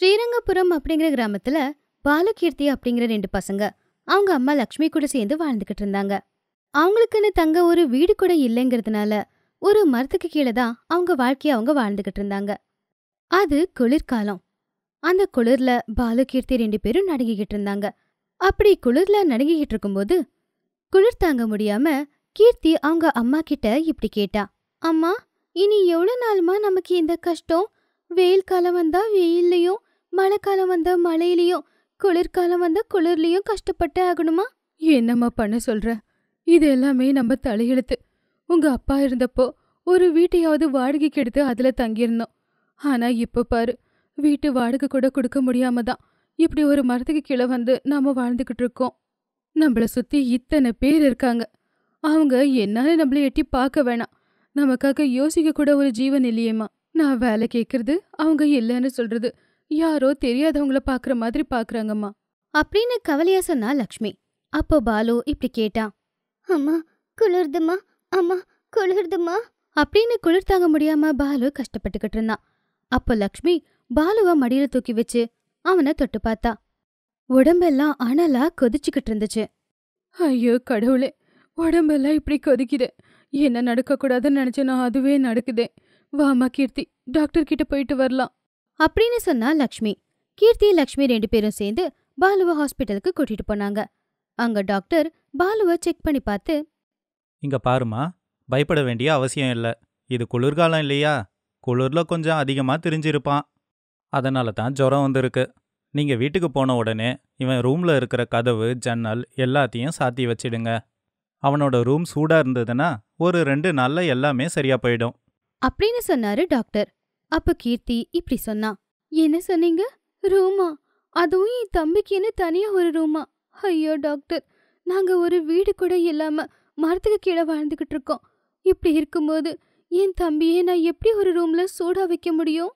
ஸ்ரீரங்கபுரம் அப்படிங்கிற கிராமத்துல பாலகீர்த்தி அப்படிங்கிற ரெண்டு பசங்க அவங்க அம்மா லக்ஷ்மி கூட சேர்ந்து வாழ்ந்துகிட்டு இருந்தாங்க அவங்களுக்குன்னு தங்க ஒரு வீடு கூட இல்லைங்கிறதுனால ஒரு மரத்துக்கு கீழே தான் அவங்க வாழ்க்கையை அவங்க வாழ்ந்துகிட்டு இருந்தாங்க அது குளிர்காலம் அந்த குளிர்ல பாலகீர்த்தி ரெண்டு பேரும் நடுங்கிக்கிட்டு இருந்தாங்க அப்படி குளிர்ல நடுங்கிக்கிட்டு இருக்கும்போது குளிர் தாங்க முடியாம கீர்த்தி அவங்க அம்மா கிட்ட இப்படி கேட்டா அம்மா இனி எவ்வளோ நாளுமா நமக்கு இந்த கஷ்டம் வெயில் காலம் வந்தா வெயில்லையும் மழைக்காலம் வந்தா மழையிலையும் குளிர்காலம் வந்தா குளிர்லையும் கஷ்டப்பட்டே ஆகணுமா என்னம்மா பண்ண சொல்ற இது எல்லாமே நம்ம தலையெழுத்து உங்க அப்பா இருந்தப்போ ஒரு வீட்டையாவது வாடகைக்கு எடுத்து அதுல தங்கியிருந்தோம் ஆனா இப்ப பாரு வீட்டு வாடகை கூட கொடுக்க முடியாம தான் இப்படி ஒரு மரத்துக்கு கீழே வந்து நாம வாழ்ந்துகிட்டு இருக்கோம் நம்மள சுத்தி இத்தனை பேர் இருக்காங்க அவங்க என்னால நம்மளை எட்டி பார்க்க வேணாம் நமக்காக யோசிக்க கூட ஒரு ஜீவன் இல்லையேம்மா நான் வேலை கேட்கறது அவங்க இல்லைன்னு சொல்றது யாரோ தெரியாதவங்கள பாக்குற மாதிரி பாக்குறாங்கம்மா அப்படின்னு கவலையா சொன்னா லக்ஷ்மி அப்போ பாலு இப்படி கேட்டான் அம்மா குளிர்துமா அம்மா குளிர்துமா அப்படின்னு குளிர் தாங்க முடியாம பாலு கஷ்டப்பட்டுக்கிட்டு இருந்தான் அப்போ லக்ஷ்மி பாலுவை மடியில தூக்கி வச்சு அவனை தொட்டு பார்த்தா உடம்பெல்லாம் அனலா கொதிச்சுக்கிட்டு இருந்துச்சு ஐயோ கடவுளே உடம்பெல்லாம் இப்படி கொதிக்குது என்ன நடக்கக்கூடாதுன்னு நினைச்சேன்னா அதுவே நடக்குதே வாமா கீர்த்தி டாக்டர் கிட்ட போயிட்டு வரலாம் அப்படின்னு சொன்னா லக்ஷ்மி கீர்த்தி லக்ஷ்மி ரெண்டு பேரும் சேர்ந்து பாலுவ ஹாஸ்பிட்டலுக்கு கூட்டிட்டு போனாங்க அங்க டாக்டர் பாலுவ செக் பண்ணி பார்த்து இங்க பாருமா பயப்பட வேண்டிய அவசியம் இல்ல இது குளிர்காலம் இல்லையா குளிர்ல கொஞ்சம் அதிகமா திரிஞ்சிருப்பான் அதனால தான் ஜுரம் வந்திருக்கு நீங்க வீட்டுக்கு போன உடனே இவன் ரூம்ல இருக்கிற கதவு ஜன்னல் எல்லாத்தையும் சாத்தி வச்சிடுங்க அவனோட ரூம் சூடா இருந்ததுன்னா ஒரு ரெண்டு நாள்ல எல்லாமே சரியா போயிடும் அப்படின்னு சொன்னாரு டாக்டர் அப்ப கீர்த்தி இப்படி சொன்னா என்ன சொன்னீங்க ரூமா அதுவும் என் தம்பிக்குன்னு தனியா ஒரு ரூமா ஐயோ டாக்டர் நாங்க ஒரு வீடு கூட இல்லாம மரத்துக்கு கீழே வாழ்ந்துகிட்டு இருக்கோம் இப்படி இருக்கும்போது என் தம்பியே நான் எப்படி ஒரு ரூம்ல சூடா வைக்க முடியும்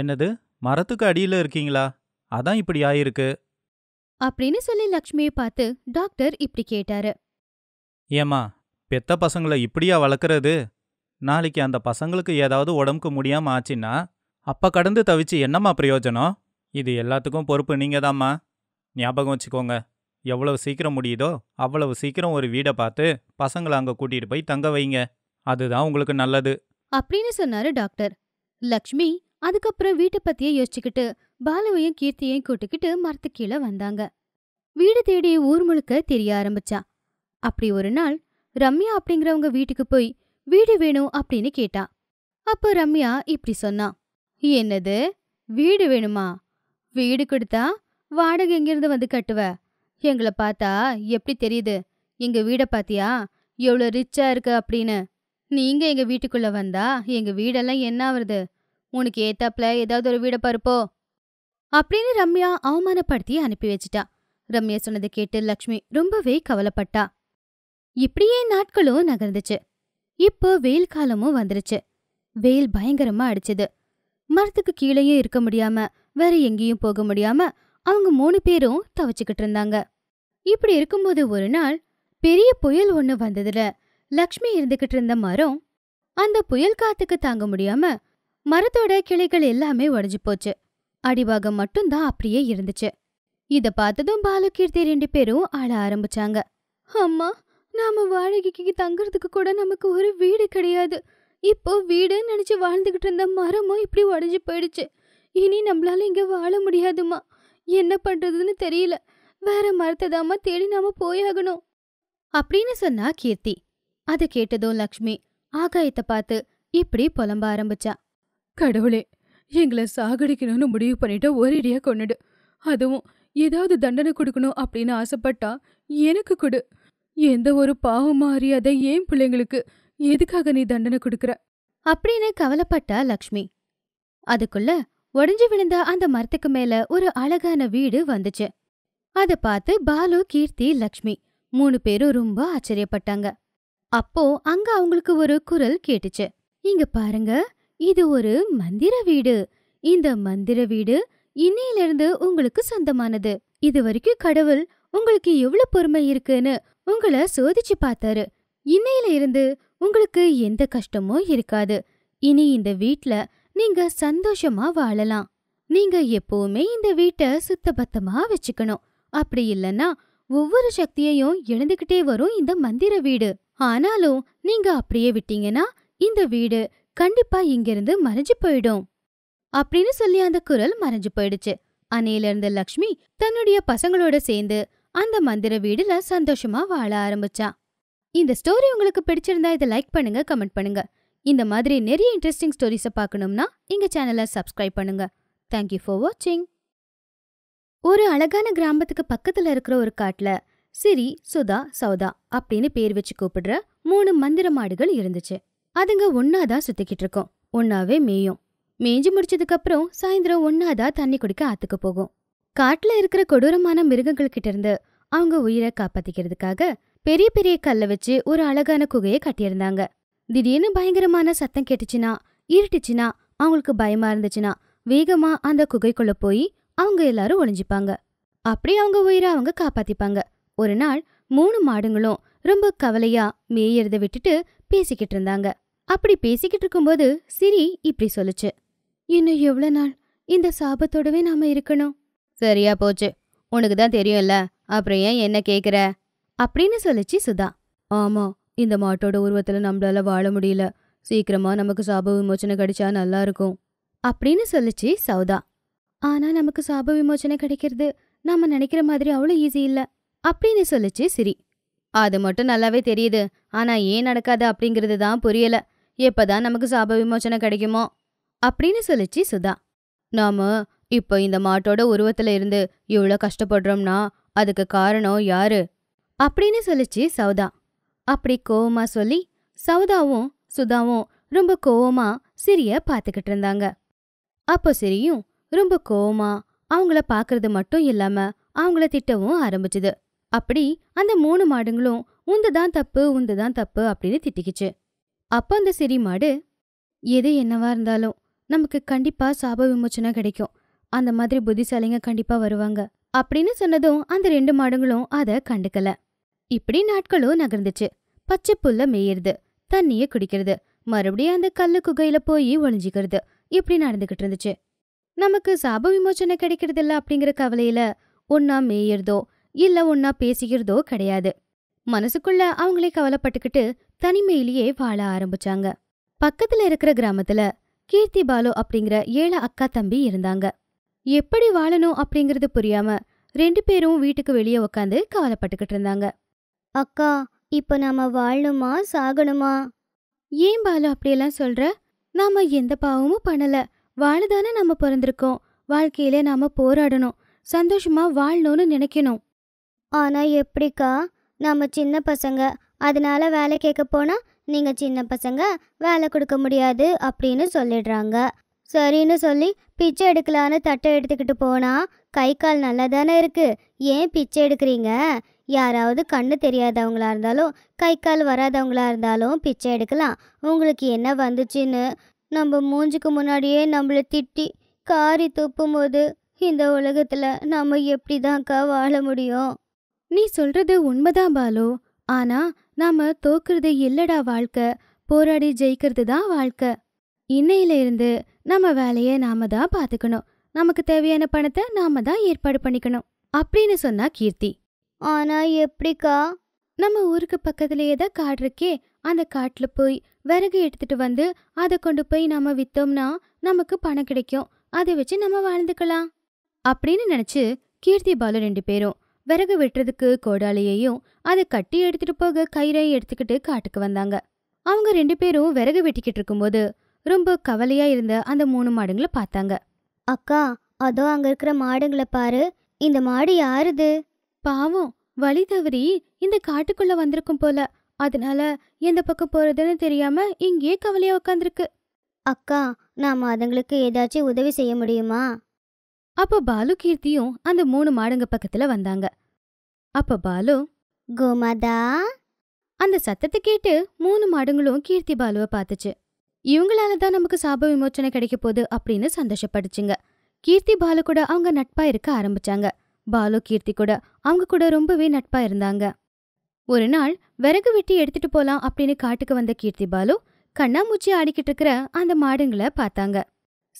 என்னது மரத்துக்கு அடியில இருக்கீங்களா அதான் இப்படி ஆயிருக்கு அப்படின்னு சொல்லி லக்ஷ்மியை பார்த்து டாக்டர் இப்படி கேட்டாரு ஏமா பெத்த பசங்களை இப்படியா வளர்க்கறது நாளைக்கு அந்த பசங்களுக்கு ஏதாவது உடம்புக்கு முடியாம ஆச்சுன்னா அப்ப கடந்து தவிச்சு என்னம்மா பிரயோஜனம் இது எல்லாத்துக்கும் பொறுப்பு நீங்க தாம்மா ஞாபகம் வச்சுக்கோங்க எவ்வளவு சீக்கிரம் முடியுதோ அவ்வளவு சீக்கிரம் ஒரு வீடை பார்த்து பசங்களை அங்க கூட்டிட்டு போய் தங்க வைங்க அதுதான் உங்களுக்கு நல்லது அப்படின்னு சொன்னாரு டாக்டர் லக்ஷ்மி அதுக்கப்புறம் வீட்டை பத்தியே யோசிச்சுக்கிட்டு பாலுவையும் கீர்த்தியையும் கூட்டுக்கிட்டு மரத்து கீழே வந்தாங்க வீடு தேடி ஊர் முழுக்க தெரிய ஆரம்பிச்சா அப்படி ஒரு நாள் ரம்யா அப்படிங்கிறவங்க வீட்டுக்கு போய் வீடு வேணும் அப்படின்னு கேட்டா அப்போ ரம்யா இப்படி சொன்னா என்னது வீடு வேணுமா வீடு கொடுத்தா வாடகை எங்கிருந்து வந்து கட்டுவ எங்களை பார்த்தா எப்படி தெரியுது எங்க வீடை பாத்தியா எவ்வளோ ரிச்சா இருக்கு அப்படின்னு நீங்க எங்க வீட்டுக்குள்ள வந்தா எங்க வீடெல்லாம் என்ன ஆவறது உனக்கு ஏத்தாப்ல ஏதாவது ஒரு வீடை பருப்போ அப்படின்னு ரம்யா அவமானப்படுத்தி அனுப்பி வச்சிட்டா ரம்யா சொன்னதை கேட்டு லக்ஷ்மி ரொம்பவே கவலைப்பட்டா இப்படியே நாட்களும் நகர்ந்துச்சு இப்போ வெயில் காலமும் வந்துருச்சு வெயில் பயங்கரமா அடிச்சது மரத்துக்கு கீழேயும் இருக்க முடியாம வேற எங்கேயும் போக முடியாம அவங்க மூணு பேரும் தவச்சுக்கிட்டு இருந்தாங்க இப்படி இருக்கும்போது ஒரு நாள் பெரிய புயல் ஒண்ணு வந்ததுல லக்ஷ்மி இருந்துகிட்டு இருந்த மரம் அந்த புயல் காத்துக்கு தாங்க முடியாம மரத்தோட கிளைகள் எல்லாமே உடஞ்சு போச்சு அடிவாகம் மட்டும்தான் அப்படியே இருந்துச்சு இத பார்த்ததும் பாலகீர்த்தி ரெண்டு பேரும் ஆள ஆரம்பிச்சாங்க அம்மா நாம வாடகைக்கு தங்குறதுக்கு கூட நமக்கு ஒரு வீடு கிடையாது இப்போ வீடுன்னு நினைச்சு வாழ்ந்துகிட்டு இருந்த மரமும் இப்படி உடஞ்சி போயிடுச்சு இனி நம்மளால இங்க வாழ முடியாதுமா என்ன பண்றதுன்னு தெரியல வேற மரத்தை தாமா தேடி நாம போயாகணும் அப்படின்னு சொன்னா கீர்த்தி அதை கேட்டதும் லக்ஷ்மி ஆகாயத்தை பார்த்து இப்படி புலம்ப ஆரம்பிச்சா கடவுளே எங்களை சாகடிக்கணும்னு முடிவு பண்ணிட்டு ஒரேடியாக கொண்டுடு அதுவும் ஏதாவது தண்டனை கொடுக்கணும் அப்படின்னு ஆசைப்பட்டா எனக்கு கொடு எந்த ஒரு பாவம் அறியாத ஏன் பிள்ளைங்களுக்கு எதுக்காக நீ தண்டனை கொடுக்குற அப்படின்னு கவலைப்பட்டா லக்ஷ்மி அதுக்குள்ள உடஞ்சு விழுந்த அந்த மரத்துக்கு மேல ஒரு அழகான வீடு வந்துச்சு அதை பார்த்து பாலு கீர்த்தி லக்ஷ்மி மூணு பேரும் ரொம்ப ஆச்சரியப்பட்டாங்க அப்போ அங்க அவங்களுக்கு ஒரு குரல் கேட்டுச்சு இங்க பாருங்க இது ஒரு மந்திர வீடு இந்த மந்திர வீடு இன்னையிலிருந்து உங்களுக்கு சொந்தமானது இது வரைக்கும் கடவுள் உங்களுக்கு எவ்வளவு பொறுமை இருக்குன்னு உங்களை சோதிச்சு பார்த்தாரு இன்னையில இருந்து உங்களுக்கு எந்த கஷ்டமும் இருக்காது இனி இந்த வீட்ல நீங்க சந்தோஷமா வாழலாம் நீங்க எப்பவுமே இந்த வீட்டை சுத்தபத்தமா வச்சுக்கணும் அப்படி இல்லைன்னா ஒவ்வொரு சக்தியையும் எழுந்துகிட்டே வரும் இந்த மந்திர வீடு ஆனாலும் நீங்க அப்படியே விட்டீங்கன்னா இந்த வீடு கண்டிப்பா இங்கிருந்து மறைஞ்சு போயிடும் அப்படின்னு சொல்லி அந்த குரல் மறைஞ்சு போயிடுச்சு அன்னையிலிருந்து லக்ஷ்மி தன்னுடைய பசங்களோட சேர்ந்து அந்த மந்திர வீடுல சந்தோஷமா வாழ ஆரம்பிச்சான் இந்த ஸ்டோரி உங்களுக்கு பிடிச்சிருந்தா இதை லைக் பண்ணுங்க கமெண்ட் பண்ணுங்க இந்த மாதிரி நிறைய இன்ட்ரெஸ்டிங் ஸ்டோரிஸை பார்க்கணும்னா இங்க சேனலை சப்ஸ்கிரைப் பண்ணுங்க தேங்க்யூ ஃபார் வாட்சிங் ஒரு அழகான கிராமத்துக்கு பக்கத்துல இருக்கிற ஒரு காட்டில் சிரி சுதா சௌதா அப்படின்னு பேர் வச்சு கூப்பிடுற மூணு மந்திர மாடுகள் இருந்துச்சு அதுங்க ஒன்னாதான் சுத்திக்கிட்டு இருக்கோம் ஒன்னாவே மேயும் மேய்ஞ்சு முடிச்சதுக்கப்புறம் சாயந்தரம் ஒன்னாதான் தண்ணி குடிக்க ஆத்துக்கு போகும் காட்டுல இருக்கிற கொடூரமான மிருகங்கள் கிட்ட இருந்து அவங்க உயிரை காப்பாத்திக்கிறதுக்காக பெரிய பெரிய கல்லை வச்சு ஒரு அழகான குகையை கட்டியிருந்தாங்க திடீர்னு பயங்கரமான சத்தம் கேட்டுச்சுன்னா இருட்டுச்சுன்னா அவங்களுக்கு பயமா இருந்துச்சுன்னா வேகமா அந்த குகைக்குள்ள போய் அவங்க எல்லாரும் ஒளிஞ்சுப்பாங்க அப்படி அவங்க உயிரை அவங்க காப்பாத்திப்பாங்க ஒரு நாள் மூணு மாடுங்களும் ரொம்ப கவலையா மேயறதை விட்டுட்டு பேசிக்கிட்டு இருந்தாங்க அப்படி பேசிக்கிட்டு இருக்கும்போது சிரி இப்படி சொல்லுச்சு இன்னும் எவ்வளவு நாள் இந்த சாபத்தோடவே நாம இருக்கணும் சரியா போச்சு உனக்கு தான் தெரியும்ல அப்புறம் ஏன் என்ன கேட்குற அப்படின்னு சொல்லிச்சு சுதா ஆமாம் இந்த மாட்டோட உருவத்தில் நம்மளால வாழ முடியல சீக்கிரமாக நமக்கு சாப விமோச்சனை கிடைச்சா நல்லா இருக்கும் அப்படின்னு சொல்லிச்சு சௌதா ஆனால் நமக்கு சாப விமோச்சனை கிடைக்கிறது நம்ம நினைக்கிற மாதிரி அவ்வளோ ஈஸி இல்லை அப்படின்னு சொல்லிச்சு சிரி அது மட்டும் நல்லாவே தெரியுது ஆனால் ஏன் நடக்காது அப்படிங்கிறது தான் புரியல எப்போ தான் நமக்கு சாப விமோச்சனை கிடைக்குமோ அப்படின்னு சொல்லிச்சு சுதா நாம இப்போ இந்த மாட்டோட உருவத்துல இருந்து இவ்வளோ கஷ்டப்படுறோம்னா அதுக்கு காரணம் யாரு அப்படின்னு சொல்லிச்சு சௌதா அப்படி கோவமா சொல்லி சௌதாவும் சுதாவும் ரொம்ப கோவமா சிரிய பார்த்துக்கிட்டு இருந்தாங்க அப்போ சிரியும் ரொம்ப கோவமா அவங்கள பார்க்கறது மட்டும் இல்லாம அவங்கள திட்டவும் ஆரம்பிச்சுது அப்படி அந்த மூணு மாடுங்களும் உந்து தான் தப்பு உந்து தான் தப்பு அப்படின்னு திட்டிக்கிச்சு அப்போ அந்த சிரி மாடு எது என்னவா இருந்தாலும் நமக்கு கண்டிப்பா சாப விமோச்சனை கிடைக்கும் அந்த மாதிரி புத்திசாலிங்க கண்டிப்பா வருவாங்க அப்படின்னு சொன்னதும் அந்த ரெண்டு மாடுங்களும் அதை கண்டுக்கல இப்படி நாட்களும் நகர்ந்துச்சு பச்சை புல்ல மேயிருது தண்ணிய குடிக்கிறது மறுபடியும் அந்த கல்லு குகையில போய் ஒளிஞ்சிக்கிறது இப்படி நடந்துகிட்டு இருந்துச்சு நமக்கு சாப விமோச்சனை இல்ல அப்படிங்கிற கவலையில ஒன்னா மேயறதோ இல்ல ஒன்னா பேசிக்கிறதோ கிடையாது மனசுக்குள்ள அவங்களே கவலைப்பட்டுக்கிட்டு தனிமையிலேயே வாழ ஆரம்பிச்சாங்க பக்கத்துல இருக்கிற கிராமத்துல கீர்த்தி பாலு அப்படிங்கிற ஏழு அக்கா தம்பி இருந்தாங்க எப்படி வாழணும் அப்படிங்கிறது புரியாம ரெண்டு பேரும் வீட்டுக்கு வெளியே உக்காந்து கவலைப்பட்டுக்கிட்டு இருந்தாங்க அக்கா இப்ப நாம வாழணுமா சாகணுமா ஏன் பாலு அப்படியெல்லாம் சொல்ற நாம எந்த பாவமும் பண்ணல வாழதானே நம்ம பிறந்திருக்கோம் வாழ்க்கையில நாம போராடணும் சந்தோஷமா வாழணும்னு நினைக்கணும் ஆனா எப்படிக்கா நாம சின்ன பசங்க அதனால வேலை கேட்க போனா நீங்க சின்ன பசங்க வேலை கொடுக்க முடியாது அப்படின்னு சொல்லிடுறாங்க சரின்னு சொல்லி பிச்சை எடுக்கலான்னு தட்டை எடுத்துக்கிட்டு போனா கை கால் நல்லா தானே இருக்கு ஏன் பிச்சை எடுக்கிறீங்க யாராவது கண்ணு தெரியாதவங்களா இருந்தாலும் கை கால் வராதவங்களா இருந்தாலும் பிச்சை எடுக்கலாம் உங்களுக்கு என்ன வந்துச்சுன்னு நம்ம மூஞ்சுக்கு முன்னாடியே நம்மளை திட்டி காரி துப்பும் போது இந்த உலகத்துல நம்ம எப்படி தான்க்கா வாழ முடியும் நீ சொல்றது உண்மைதான் பாலு ஆனா நாம தோக்குறது இல்லடா வாழ்க்கை போராடி ஜெயிக்கிறது தான் வாழ்க்கை இன்னையில இருந்து நம்ம வேலையை நாம தான் பார்த்துக்கணும் நமக்கு தேவையான பணத்தை நாம தான் ஏற்பாடு பண்ணிக்கணும் அப்படின்னு சொன்னா கீர்த்தி ஆனா எப்படிக்கா நம்ம ஊருக்கு பக்கத்துலயே தான் காடு இருக்கே அந்த காட்டுல போய் விறகு எடுத்துட்டு வந்து அதை கொண்டு போய் நாம வித்தோம்னா நமக்கு பணம் கிடைக்கும் அதை வச்சு நம்ம வாழ்ந்துக்கலாம் அப்படின்னு நினைச்சு கீர்த்தி பாலு ரெண்டு பேரும் விறகு வெட்டுறதுக்கு கோடாலியையும் அதை கட்டி எடுத்துட்டு போக கயிறையும் எடுத்துக்கிட்டு காட்டுக்கு வந்தாங்க அவங்க ரெண்டு பேரும் விறகு வெட்டிக்கிட்டு இருக்கும்போது ரொம்ப கவலையா இருந்த அந்த மூணு மாடுங்களை பார்த்தாங்க அக்கா அதோ அங்க இருக்கிற மாடுங்களை பாரு இந்த மாடு யாருது பாவம் வழி தவறி இந்த காட்டுக்குள்ள வந்திருக்கும் போல அதனால எந்த பக்கம் போறதுன்னு தெரியாம இங்கேயே கவலையா உட்காந்துருக்கு அக்கா நாம அதுங்களுக்கு ஏதாச்சும் உதவி செய்ய முடியுமா அப்போ பாலு கீர்த்தியும் அந்த மூணு மாடுங்க பக்கத்துல வந்தாங்க அப்ப பாலு கோமாதா அந்த சத்தத்தை கேட்டு மூணு மாடுங்களும் கீர்த்தி பாலுவை பார்த்துச்சு இவங்களால தான் நமக்கு சாப விமோச்சனை கிடைக்க போகுது அப்படின்னு சந்தோஷப்படுச்சுங்க கீர்த்தி பாலு கூட அவங்க நட்பா இருக்க ஆரம்பிச்சாங்க பாலு கீர்த்தி கூட அவங்க கூட ரொம்பவே நட்பா இருந்தாங்க ஒரு நாள் விறகு வெட்டி எடுத்துட்டு போலாம் அப்படின்னு காட்டுக்கு வந்த கீர்த்தி பாலு கண்ணாமூச்சி ஆடிக்கிட்டு இருக்கிற அந்த மாடுங்களை பார்த்தாங்க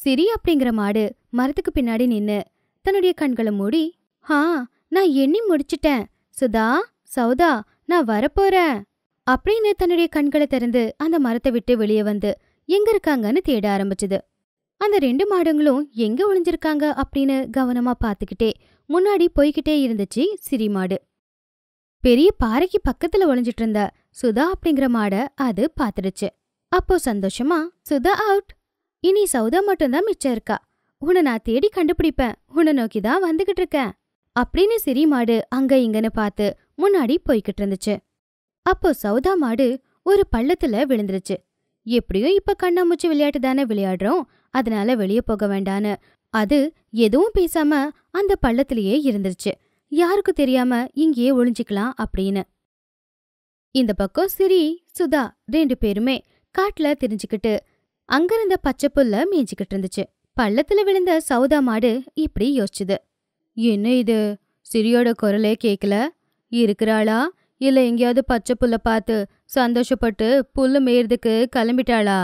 சிரி அப்படிங்கிற மாடு மரத்துக்கு பின்னாடி நின்று தன்னுடைய கண்களை மூடி ஹா நான் எண்ணி முடிச்சிட்டேன் சுதா சௌதா நான் வரப்போறேன் அப்படின்னு தன்னுடைய கண்களை திறந்து அந்த மரத்தை விட்டு வெளியே வந்து எங்க இருக்காங்கன்னு தேட ஆரம்பிச்சது அந்த ரெண்டு மாடுங்களும் எங்க ஒளிஞ்சிருக்காங்க அப்படின்னு கவனமா பாத்துக்கிட்டே முன்னாடி போய்கிட்டே இருந்துச்சு சிரி மாடு பெரிய பாறைக்கு பக்கத்துல ஒளிஞ்சிட்டு இருந்த சுதா அப்படிங்கிற மாடை அது பாத்துடுச்சு அப்போ சந்தோஷமா சுதா அவுட் இனி சௌதா மட்டும்தான் மிச்சம் இருக்கா உன நான் தேடி கண்டுபிடிப்பேன் உன நோக்கி தான் வந்துகிட்டு இருக்கேன் அப்படின்னு சிரி மாடு அங்க இங்கன்னு பார்த்து முன்னாடி போய்கிட்டு இருந்துச்சு அப்போ சௌதா மாடு ஒரு பள்ளத்துல விழுந்துருச்சு எப்படியோ இப்ப கண்ணாமூச்சி விளையாட்டு தானே விளையாடுறோம் அதனால வெளியே போக வேண்டான்னு அது எதுவும் பேசாம அந்த பள்ளத்திலேயே இருந்துருச்சு யாருக்கு தெரியாம இங்கேயே ஒளிஞ்சுக்கலாம் அப்படின்னு இந்த பக்கம் சிரி சுதா ரெண்டு பேருமே காட்டுல தெரிஞ்சுக்கிட்டு அங்கிருந்த பச்சை புல்ல மேய்ஞ்சிக்கிட்டு இருந்துச்சு பள்ளத்துல விழுந்த சௌதா மாடு இப்படி யோசிச்சுது என்ன இது சிரியோட குரலே கேட்கல இருக்கிறாளா இல்லை எங்கேயாவது பச்சை புல்லை பார்த்து சந்தோஷப்பட்டு புல்லு மேயறதுக்கு கிளம்பிட்டாளா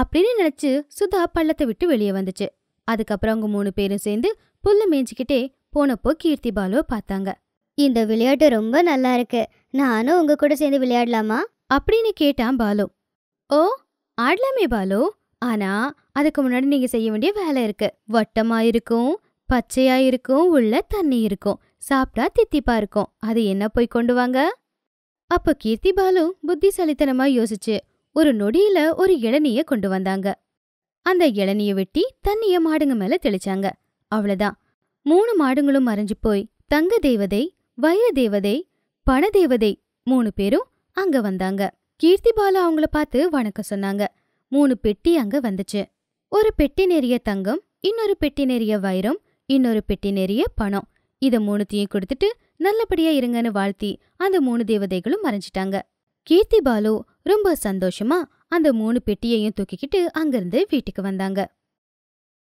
அப்படின்னு நினச்சி சுதா பள்ளத்தை விட்டு வெளியே வந்துச்சு அதுக்கப்புறம் அவங்க மூணு பேரும் சேர்ந்து புல்லு மேய்ஞ்சிக்கிட்டே போனப்போ கீர்த்தி பாலுவ பார்த்தாங்க இந்த விளையாட்டு ரொம்ப நல்லா இருக்கு நானும் உங்க கூட சேர்ந்து விளையாடலாமா அப்படின்னு கேட்டான் பாலு ஓ ஆடலாமே பாலு ஆனா அதுக்கு முன்னாடி நீங்க செய்ய வேண்டிய வேலை இருக்கு வட்டமா இருக்கும் பச்சையா இருக்கும் உள்ள தண்ணி இருக்கும் சாப்பிட்டா தித்திப்பா இருக்கும் அது என்ன போய் கொண்டு வாங்க அப்ப கீர்த்தி பாலு புத்திசாலித்தனமா யோசிச்சு ஒரு நொடியில ஒரு இளநிய கொண்டு வந்தாங்க அந்த இளநிய வெட்டி தண்ணிய மாடுங்க மேல தெளிச்சாங்க அவ்வளவுதான் மூணு மாடுங்களும் மறைஞ்சு போய் தங்க தேவதை வைர தேவதை பண தேவதை மூணு பேரும் அங்க வந்தாங்க கீர்த்தி பாலு அவங்கள பார்த்து வணக்கம் சொன்னாங்க மூணு பெட்டி அங்க வந்துச்சு ஒரு பெட்டி நெறிய தங்கம் இன்னொரு பெட்டி நெறிய வைரம் இன்னொரு பெட்டி நெறிய பணம் இதை மூணுத்தையும் கொடுத்துட்டு நல்லபடியா இருங்கன்னு வாழ்த்தி அந்த மூணு தேவதைகளும் மறைஞ்சிட்டாங்க கீர்த்தி பாலு ரொம்ப சந்தோஷமா அந்த மூணு பெட்டியையும் தூக்கிக்கிட்டு அங்கிருந்து வீட்டுக்கு வந்தாங்க